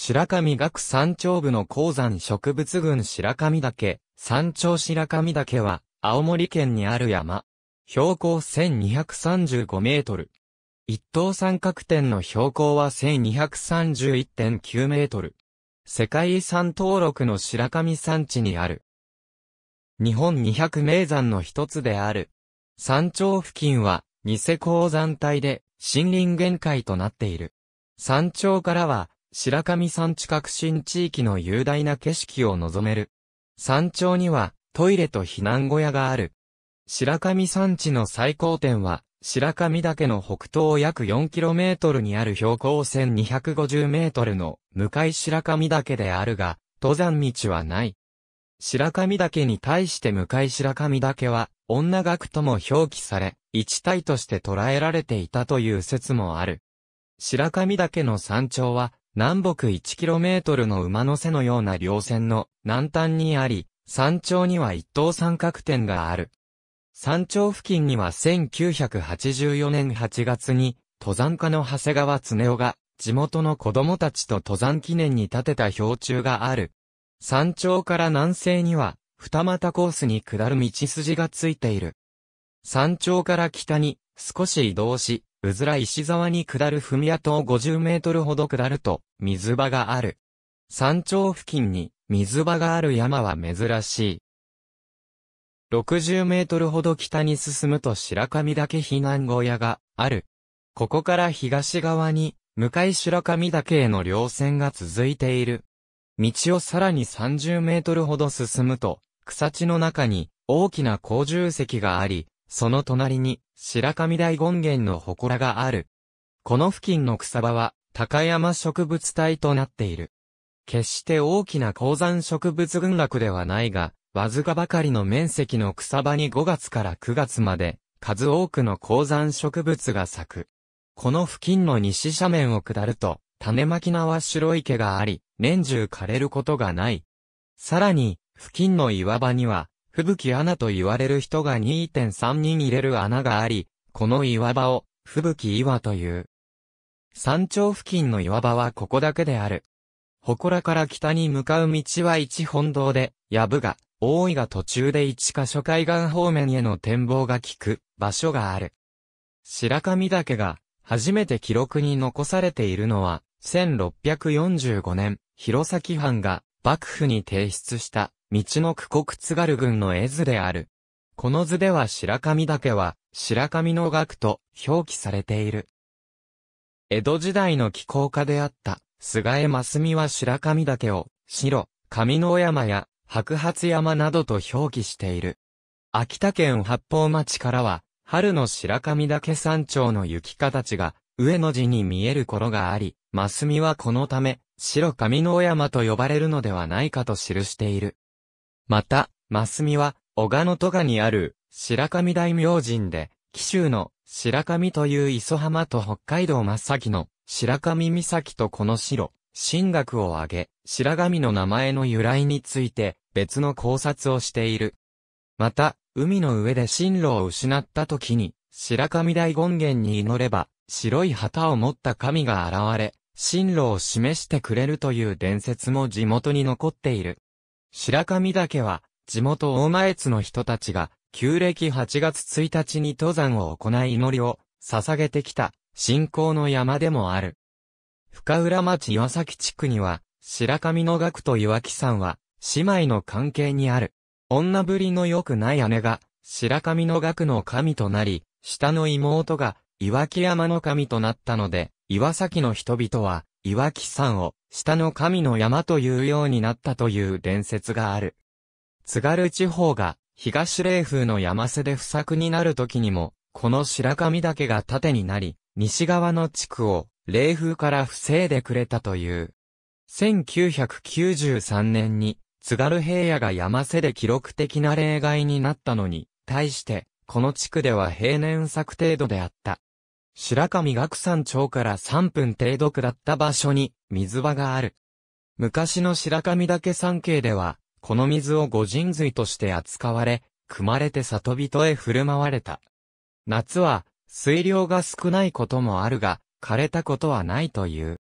白神岳山頂部の鉱山植物群白神岳、山頂白神岳は、青森県にある山。標高1235メートル。一等三角点の標高は1231.9メートル。世界遺産登録の白神山地にある。日本200名山の一つである。山頂付近は、偽鉱山帯で、森林限界となっている。山頂からは、白神山地革新地域の雄大な景色を望める。山頂にはトイレと避難小屋がある。白神山地の最高点は、白神岳の北東約 4km にある標高 1250m の向かい白神岳であるが、登山道はない。白神岳に対して向かい白神岳は、女学とも表記され、一体として捉えられていたという説もある。白神岳の山頂は、南北 1km の馬の背のような稜線の南端にあり、山頂には一等三角点がある。山頂付近には1984年8月に、登山家の長谷川恒夫が、地元の子供たちと登山記念に建てた標柱がある。山頂から南西には、二股コースに下る道筋がついている。山頂から北に、少し移動し、うずら石沢に下る踏み跡を50メートルほど下ると、水場がある。山頂付近に水場がある山は珍しい。60メートルほど北に進むと白神岳避難小屋がある。ここから東側に、向かい白神岳への稜線が続いている。道をさらに30メートルほど進むと、草地の中に大きな工重石があり、その隣に白神大権現の祠がある。この付近の草場は高山植物帯となっている。決して大きな鉱山植物群落ではないが、わずかばかりの面積の草場に5月から9月まで、数多くの鉱山植物が咲く。この付近の西斜面を下ると、種まき縄白い毛があり、年中枯れることがない。さらに、付近の岩場には、吹雪穴と言われる人が2.3人入れる穴があり、この岩場を、吹雪岩という。山頂付近の岩場はここだけである。祠から北に向かう道は一本道で、部が、大井が途中で一箇所海岸方面への展望が効く場所がある。白神岳が初めて記録に残されているのは1645年、弘前藩が幕府に提出した道の区国津軽郡の絵図である。この図では白神岳は、白神の額と表記されている。江戸時代の気候家であった、菅江真澄は白神岳を、白、上野山や、白髪山などと表記している。秋田県八方町からは、春の白神岳山頂の雪形が、上の字に見える頃があり、真澄はこのため、白神の山と呼ばれるのではないかと記している。また、マスミは、小賀の戸賀にある、白神大明神で、紀州の白神という磯浜と北海道真っ先の白神岬とこの城、神学を挙げ、白神の名前の由来について別の考察をしている。また、海の上で進路を失った時に、白神大権現に祈れば、白い旗を持った神が現れ、進路を示してくれるという伝説も地元に残っている。白神岳は、地元大前津の人たちが、旧暦8月1日に登山を行い祈りを捧げてきた、信仰の山でもある。深浦町岩崎地区には、白神の岳と岩木山は、姉妹の関係にある。女ぶりの良くない姉が、白神の岳の神となり、下の妹が、岩木山の神となったので、岩崎の人々は、岩木山を下の神の山というようになったという伝説がある。津軽地方が東霊風の山瀬で不作になる時にも、この白神岳が盾になり、西側の地区を霊風から防いでくれたという。1993年に津軽平野が山瀬で記録的な例外になったのに、対して、この地区では平年作程度であった。白神岳山町から3分程度下った場所に水場がある。昔の白神岳山系では、この水を御神髄として扱われ、組まれて里人へ振る舞われた。夏は、水量が少ないこともあるが、枯れたことはないという。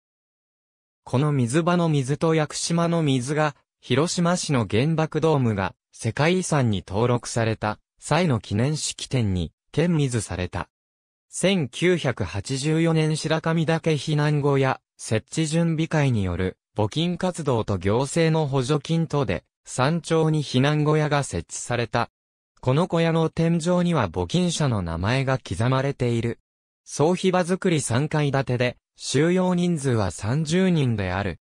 この水場の水と屋久島の水が、広島市の原爆ドームが世界遺産に登録された際の記念式典に、県水された。1984年白神岳避難後や、設置準備会による、募金活動と行政の補助金等で、山頂に避難小屋が設置された。この小屋の天井には募金者の名前が刻まれている。総秘場作り3階建てで、収容人数は30人である。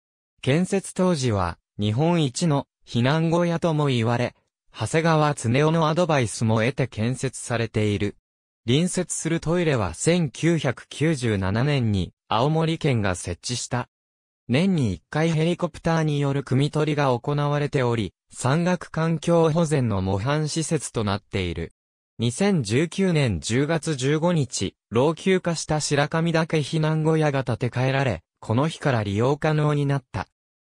建設当時は、日本一の避難小屋とも言われ、長谷川常夫のアドバイスも得て建設されている。隣接するトイレは1997年に青森県が設置した。年に1回ヘリコプターによる汲み取りが行われており、山岳環境保全の模範施設となっている。2019年10月15日、老朽化した白神岳避難小屋が建て替えられ、この日から利用可能になった。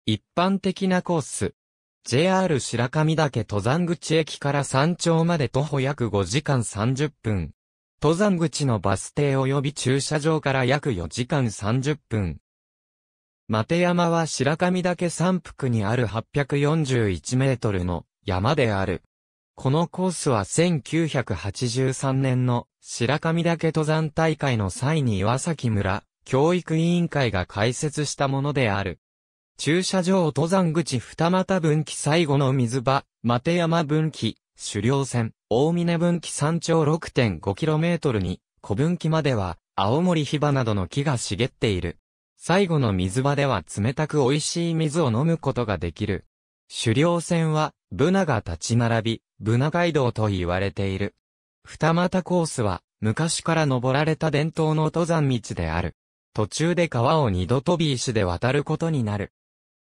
一般的なコース。JR 白神岳登山口駅から山頂まで徒歩約5時間30分。登山口のバス停及び駐車場から約4時間30分。マ山は白神岳山腹にある841メートルの山である。このコースは1983年の白神岳登山大会の際に岩崎村教育委員会が開設したものである。駐車場登山口二股分岐最後の水場、マ山分岐、主稜線、大峰分岐山頂 6.5km に、古分岐までは、青森ヒバなどの木が茂っている。最後の水場では冷たく美味しい水を飲むことができる。狩猟船は、ブナが立ち並び、ブナ街道と言われている。二股コースは、昔から登られた伝統の登山道である。途中で川を二度飛び石で渡ることになる。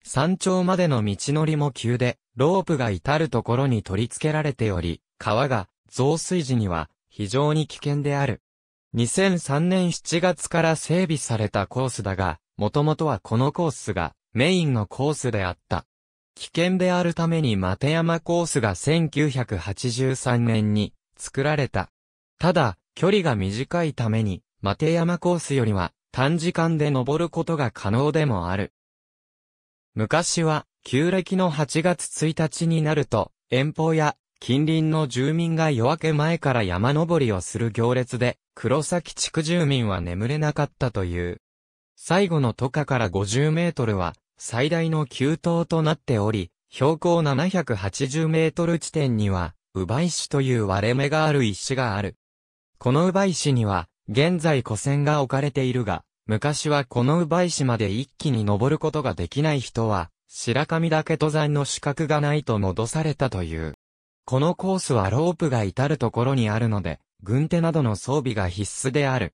山頂までの道のりも急で、ロープが至るところに取り付けられており、川が増水時には非常に危険である。2003年7月から整備されたコースだが、もともとはこのコースがメインのコースであった。危険であるために立山コースが1983年に作られた。ただ、距離が短いために、立山コースよりは短時間で登ることが可能でもある。昔は、旧暦の8月1日になると、遠方や近隣の住民が夜明け前から山登りをする行列で、黒崎地区住民は眠れなかったという。最後の都下から50メートルは、最大の急登となっており、標高780メートル地点には、うばい市という割れ目がある石がある。このうばい市には、現在古戦が置かれているが、昔はこのい市まで一気に登ることができない人は、白神岳登山の資格がないと戻されたという。このコースはロープが至るところにあるので、軍手などの装備が必須である。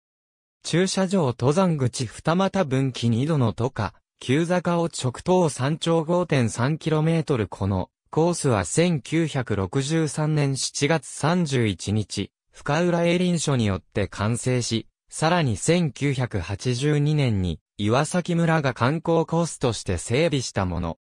駐車場登山口二股分岐二度の都下、急坂を直東山頂 5.3km この、コースは1963年7月31日、深浦リ林署によって完成し、さらに1982年に岩崎村が観光コースとして整備したもの。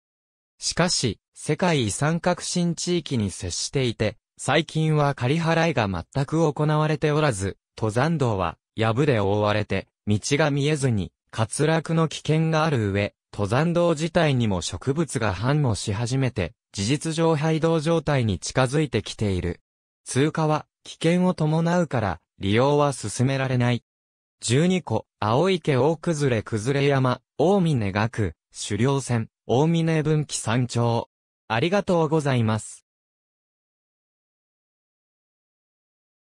しかし、世界遺産革新地域に接していて、最近は仮払いが全く行われておらず、登山道は、藪で覆われて、道が見えずに、滑落の危険がある上、登山道自体にも植物が繁茂し始めて、事実上廃道状態に近づいてきている。通過は、危険を伴うから、利用は進められない。12個、青池大崩れ崩れ山、大峰学、狩猟船、大峰分岐山頂。ありがとうございます。